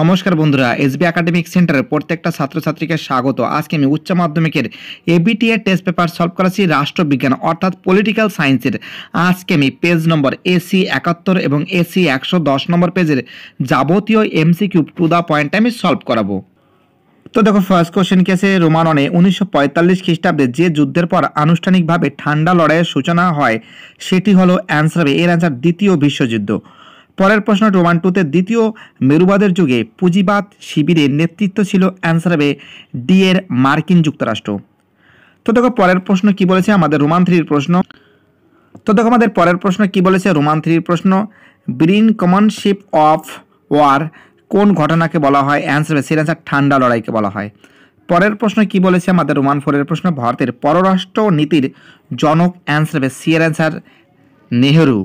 নমস্কার বন্ধুরা SB academic সেন্টারের প্রত্যেকটা ছাত্রছাত্রীকে স্বাগত আজকে আমি উচ্চ মাধ্যমিকের এবিটিএ টেস্ট পেপার সলভ করেছি রাষ্ট্রবিজ্ঞান অর্থাৎ পলিটিক্যাল সায়েন্সের আজকে আমি পেজ নম্বর এসি একাত্তর এবং এসি একশো দশ নম্বর পেজের যাবতীয় MCQ to the point আমি সলভ করাবো তো দেখো ফার্স্ট কোশ্চেন কেসে আছে রোমাননে উনিশশো পঁয়তাল্লিশ খ্রিস্টাব্দে যে যুদ্ধের পর আনুষ্ঠানিকভাবে ঠান্ডা লড়াইয়ের সূচনা হয় সেটি হলো অ্যান্সার এর অ্যান্সার দ্বিতীয় বিশ্বযুদ্ধ পরের প্রশ্ন রোমান টুতে দ্বিতীয় মেরুবাদের যুগে পুঁজিবাদ শিবিরের নেতৃত্ব ছিল অ্যান্সার হবে ডি এর মার্কিন যুক্তরাষ্ট্র তো দেখো পরের প্রশ্ন কি বলেছে আমাদের রোমান থ্রির প্রশ্ন তো দেখো আমাদের পরের প্রশ্ন কি বলেছে রোমান থ্রির প্রশ্ন ব্রিন কমনশিপ অফ ওয়ার কোন ঘটনাকে বলা হয় অ্যান্সার হবে অ্যান্সার ঠান্ডা লড়াইকে বলা হয় পরের প্রশ্ন কি বলেছে আমাদের রোমান ফোরের প্রশ্ন ভারতের পররাষ্ট্র নীতির জনক অ্যান্সার হবে সিয়ার অ্যান্সার নেহরু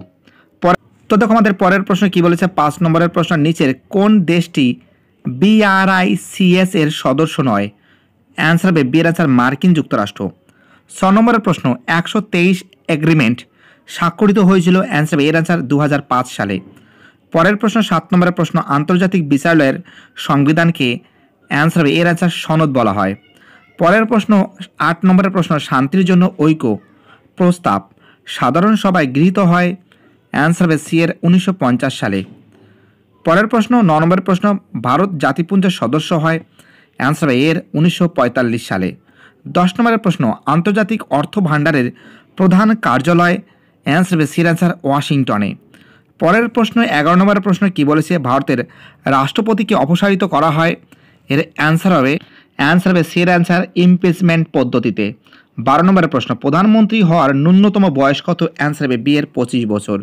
তো দেখো আমাদের পরের প্রশ্ন কি বলেছে পাঁচ নম্বরের প্রশ্ন নিচের কোন দেশটি বিআরআইসিএস এর সদস্য নয় অ্যান্সার হবে বিয়ের মার্কিন যুক্তরাষ্ট্র ছ নম্বরের প্রশ্ন একশো তেইশ এগ্রিমেন্ট স্বাক্ষরিত হয়েছিল অ্যান্সার হবে এর অ্যান্সার দু সালে পরের প্রশ্ন সাত নম্বরের প্রশ্ন আন্তর্জাতিক বিচারালয়ের সংবিধানকে অ্যান্সার হবে এর অ্যান্সার সনদ বলা হয় পরের প্রশ্ন আট নম্বরের প্রশ্ন শান্তির জন্য ঐক্য প্রস্তাব সাধারণ সভায় গৃহীত হয় অ্যান্সার হবে সি এর উনিশশো সালে পরের প্রশ্ন ন নম্বর প্রশ্ন ভারত জাতিপুঞ্জের সদস্য হয় অ্যান্সার হবে এর উনিশশো সালে দশ নম্বরের প্রশ্ন আন্তর্জাতিক অর্থ ভাণ্ডারের প্রধান কার্যালয় অ্যান্সার হবে সির অ্যান্সার ওয়াশিংটনে পরের প্রশ্ন এগারো নম্বরের প্রশ্ন কি বলেছে ভারতের রাষ্ট্রপতিকে অপসারিত করা হয় এর অ্যান্সার হবে অ্যান্সার হবে সির অ্যান্সার ইমপিচমেন্ট পদ্ধতিতে বারো নম্বরের প্রশ্ন প্রধানমন্ত্রী হওয়ার ন্যূনতম বয়স কত অ্যান্সার হবে বিয়ের পঁচিশ বছর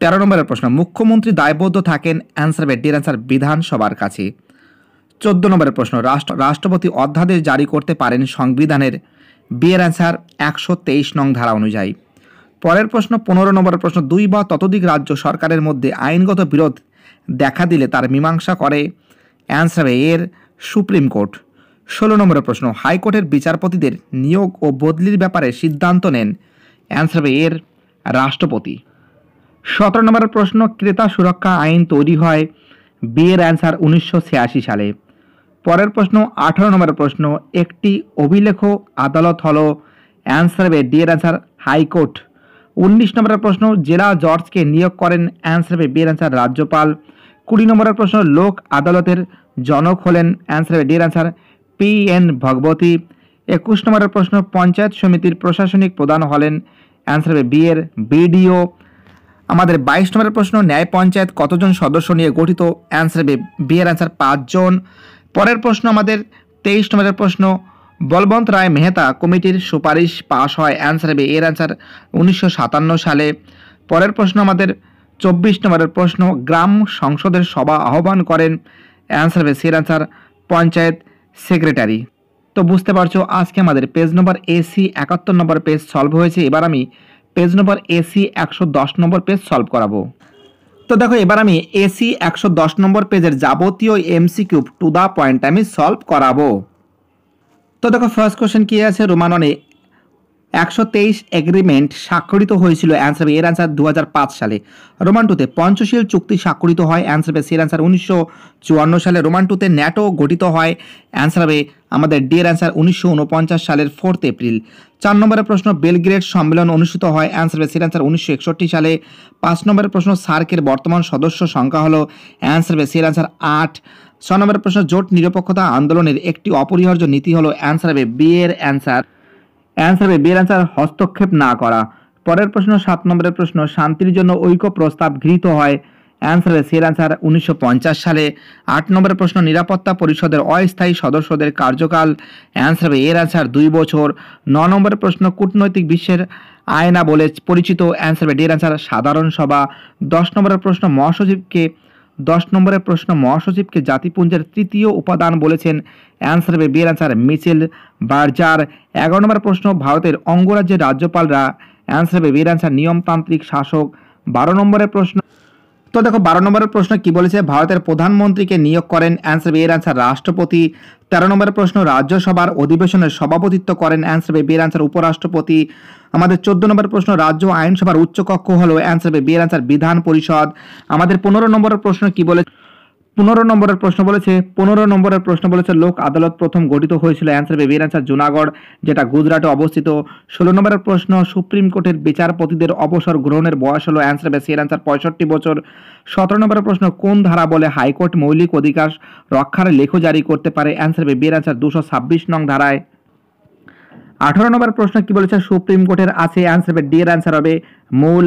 তেরো নম্বরের প্রশ্ন মুখ্যমন্ত্রী দায়বদ্ধ থাকেন অ্যান্সার হবে ডির অ্যান্সার বিধানসভার কাছে চোদ্দ নম্বরের প্রশ্ন রাষ্ট্র রাষ্ট্রপতি অধ্যাদেশ জারি করতে পারেন সংবিধানের বিয়ের অ্যান্সার একশো তেইশ নং ধারা অনুযায়ী পরের প্রশ্ন পনেরো নম্বরের প্রশ্ন দুই বা ততোধিক রাজ্য সরকারের মধ্যে আইনগত বিরোধ দেখা দিলে তার মীমাংসা করে অ্যান্সার হবে এর সুপ্রিম কোর্ট ষোলো নম্বরের প্রশ্ন হাইকোর্টের বিচারপতিদের নিয়োগ ও বদলির ব্যাপারে সিদ্ধান্ত নেন অ্যান্সার হবে এর রাষ্ট্রপতি সতেরো নম্বরের প্রশ্ন ক্রেতা সুরক্ষা আইন তৈরি হয় বিয়ের অ্যান্সার উনিশশো সালে পরের প্রশ্ন আঠারো নম্বরের প্রশ্ন একটি অভিলেখ আদালত হল অ্যান্সার হবে ডি এর অ্যান্সার হাইকোর্ট উনিশ নম্বরের প্রশ্ন জেলা জর্জকে নিয়োগ করেন অ্যান্সার হবে বিয়ের অ্যান্সার রাজ্যপাল কুড়ি নম্বরের প্রশ্ন লোক আদালতের জনক হলেন অ্যান্সার হবে ডি এর অ্যান্সার পি এন ভগবতী একুশ নম্বরের প্রশ্ন পঞ্চায়েত সমিতির প্রশাসনিক প্রধান হলেন অ্যান্সার হবে বি বিডিও আমাদের বাইশ নম্বরের প্রশ্ন ন্যায় পঞ্চায়েত কতজন সদস্য নিয়ে গঠিত অ্যান্সার হবে বি অ্যান্সার পাঁচজন পরের প্রশ্ন আমাদের তেইশ নম্বরের প্রশ্ন বলবন্ত রায় মেহতা কমিটির সুপারিশ পাশ হয় অ্যান্সার হবে এর অ্যান্সার উনিশশো সালে পরের প্রশ্ন আমাদের চব্বিশ নম্বরের প্রশ্ন গ্রাম সংসদের সভা আহ্বান করেন অ্যান্সার হবে সির অ্যান্সার পঞ্চায়েত সেক্রেটারি তো বুঝতে পারছো আজকে আমাদের পেজ নম্বর এসি একাত্তর নম্বর পেজ সলভ হয়েছে এবার আমি পেজ নম্বর এসি একশো দশ নম্বর পেজ সলভ করাবো তো দেখো এবার আমি এসি একশো দশ নম্বর পেজের যাবতীয় MCQ to the point আমি সলভ করাবো তো দেখো ফার্স্ট কোশ্চেন কী আছে রোমান ওয়ানে একশো তেইশ এগ্রিমেন্ট স্বাক্ষরিত হয়েছিল অ্যান্সার এর অ্যান্সার দু সালে রোমান টুতে পঞ্চশীল চুক্তি স্বাক্ষরিত হয় অ্যান্সার হবে সির অ্যান্সার উনিশশো চুয়ান্ন সালে রোমান টুতে ন্যাটো গঠিত হয় অ্যান্সার আমাদের ডি এর অ্যান্সার উনিশশো সালের ফোর্থ এপ্রিল চার নম্বরের প্রশ্ন বেলগ্রেড সম্মেলন অনুষ্ঠিত হয় অ্যান্সার হবে সির অ্যান্সার উনিশশো সালে পাঁচ নম্বরের প্রশ্ন সার্কের বর্তমান সদস্য সংখ্যা হলো অ্যান্সার হবে এর অ্যান্সার আট ছ নম্বরের প্রশ্ন জোট নিরপেক্ষতা আন্দোলনের একটি অপরিহার্য নীতি হলো অ্যান্সার বে বি এর অ্যান্সার অ্যান্সার হবে অ্যান্সার হস্তক্ষেপ না করা পরের প্রশ্ন সাত নম্বরের প্রশ্ন শান্তির জন্য ঐক্য প্রস্তাব গৃহীত হয় অ্যান্সার হবে সির অ্যান্সার উনিশশো সালে আট নম্বরের প্রশ্ন নিরাপত্তা পরিষদের অস্থায়ী সদস্যদের কার্যকাল অ্যান্সার হবে এর অ্যান্সার দুই বছর ন নম্বরের প্রশ্ন কূটনৈতিক বিশ্বের আয়না বলে পরিচিত অ্যান্সার হবে ডের অ্যান্সার সাধারণ সভা দশ নম্বরের প্রশ্ন মহাসচিবকে দশ নম্বরের প্রশ্ন মহাসচিবকে জাতিপুঞ্জের তৃতীয় উপাদান বলেছেন অ্যান্সার হবে বিয়ের অ্যান্সার মিচেল বার্জার এগারো নম্বরের প্রশ্ন ভারতের অঙ্গরাজ্যের রাজ্যপালরা অ্যান্সার হবে বিয়ের অ্যান্সার নিয়মতান্ত্রিক শাসক বারো নম্বরের প্রশ্ন তো দেখো বারো নম্বরের প্রশ্ন কি বলেছে ভারতের প্রধানমন্ত্রীকে নিয়োগ করেন অ্যান্সার বি এর অ্যান্সার রাষ্ট্রপতি তেরো নম্বরের প্রশ্ন রাজ্যসভার অধিবেশনের সভাপতিত্ব করেন অ্যান্সার বে এর অ্যান্সার উপরাষ্ট্রপতি আমাদের চোদ্দ নম্বরের প্রশ্ন রাজ্য আইনসভার উচ্চকক্ষ হলো অ্যান্সার বে এর অ্যান্সার বিধান পরিষদ আমাদের পনেরো নম্বরের প্রশ্ন কি বলে পনেরো নম্বরের প্রশ্ন বলেছে পনেরো নম্বরের প্রশ্ন বলেছে লোক আদালত প্রথম গঠিত হয়েছিল অ্যান্সার বেবি অ্যান্সার জুনাগড় যেটা গুজরাটে অবস্থিত ষোলো নম্বরের প্রশ্ন সুপ্রিম কোর্টের বিচারপতিদের অবসর গ্রহণের বয়স হলো অ্যান্সার বেসি অ্যান্সার পঁয়ষট্টি বছর সতেরো নম্বরের প্রশ্ন কোন ধারা বলে হাইকোর্ট মৌলিক অধিকার রক্ষার লেখ জারি করতে পারে অ্যান্সার বেবি অ্যান্সার দুশো ছাব্বিশ নং ধারায় আঠারো নম্বর প্রশ্ন কি বলেছে সুপ্রিম কোর্টের আছে অ্যান্সার বে ডি এর অ্যান্সার হবে মূল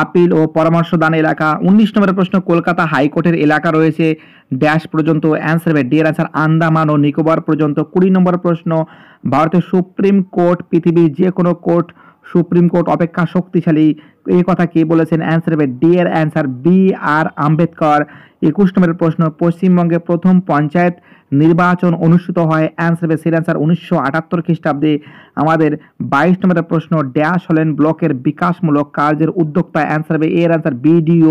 আপিল ও পরামর্শদান এলাকা উনিশ নম্বরের প্রশ্ন কলকাতা হাইকোর্টের এলাকা রয়েছে ড্যাশ পর্যন্ত অ্যান্সার হবে ডিয়ার আনসার আন্দামান ও নিকোবর পর্যন্ত কুড়ি নম্বর প্রশ্ন ভারতের সুপ্রিম কোর্ট পৃথিবীর যে কোনো কোর্ট সুপ্রিম কোর্ট অপেক্ষা শক্তিশালী এই কথা কি বলেছেন অ্যান্সার হবে ডি এর অ্যান্সার বি আর আম্বেদকর একুশ নম্বরের প্রশ্ন পশ্চিমবঙ্গে প্রথম পঞ্চায়েত নির্বাচন অনুষ্ঠিত হয় অ্যান্সার হবে সির অ্যান্সার উনিশশো আটাত্তর খ্রিস্টাব্দে আমাদের বাইশ নম্বরের প্রশ্ন ড্যাশ হলেন ব্লকের বিকাশমূলক কার্যের উদ্যোক্তা অ্যান্সার হবে এর অ্যান্সার বিডিও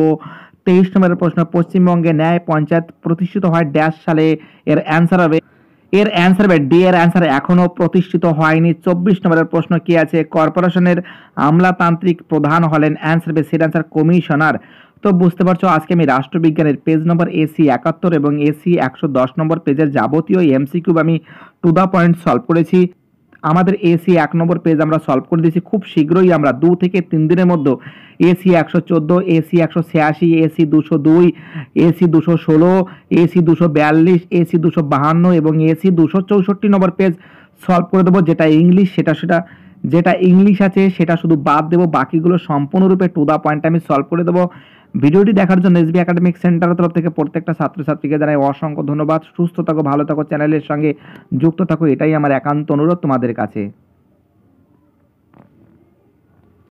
তেইশ নম্বরের প্রশ্ন পশ্চিমবঙ্গে ন্যায় পঞ্চায়েত প্রতিষ্ঠিত হয় ড্যাশ সালে এর অ্যান্সার হবে এর অ্যান্সার হবে ডি এর অ্যান্সার এখনও প্রতিষ্ঠিত হয়নি চব্বিশ নম্বরের প্রশ্ন কি আছে কর্পোরেশনের আমলাতান্ত্রিক প্রধান হলেন অ্যান্সার বে সেট অ্যান্সার কমিশনার তো বুঝতে পারছো আজকে আমি রাষ্ট্রবিজ্ঞানের পেজ নম্বর এসি একাত্তর এবং এসি একশো দশ নম্বর পেজের যাবতীয় এমসিকিউব আমি টু দ্য পয়েন্ট সলভ করেছি আমাদের এসি এক নম্বর পেজ আমরা সলভ করে দিয়েছি খুব শীঘ্রই আমরা দু থেকে তিন দিনের মধ্যে এসি একশো চোদ্দো এসি একশো ছিয়াশি এসি দুশো দুই এসি দুশো ষোলো এসি দুশো বিয়াল্লিশ এসি দুশো বাহান্ন এবং এসি দুশো চৌষট্টি নম্বর পেজ সলভ করে দেবো যেটা ইংলিশ সেটা সেটা যেটা ইংলিশ আছে সেটা শুধু বাদ দেবো বাকিগুলো সম্পূর্ণরূপে টু দ্য পয়েন্ট আমি সলভ করে দেবো ভিডিওটি দেখার জন্য এসবি একাডেমিক সেন্টারের তরফ থেকে প্রত্যেকটা ছাত্রছাত্রীকে জানাই অসংখ্য ধন্যবাদ সুস্থ থাকো ভালো থাকো চ্যানেলের সঙ্গে যুক্ত থাকো এটাই আমার একান্ত অনুরোধ তোমাদের কাছে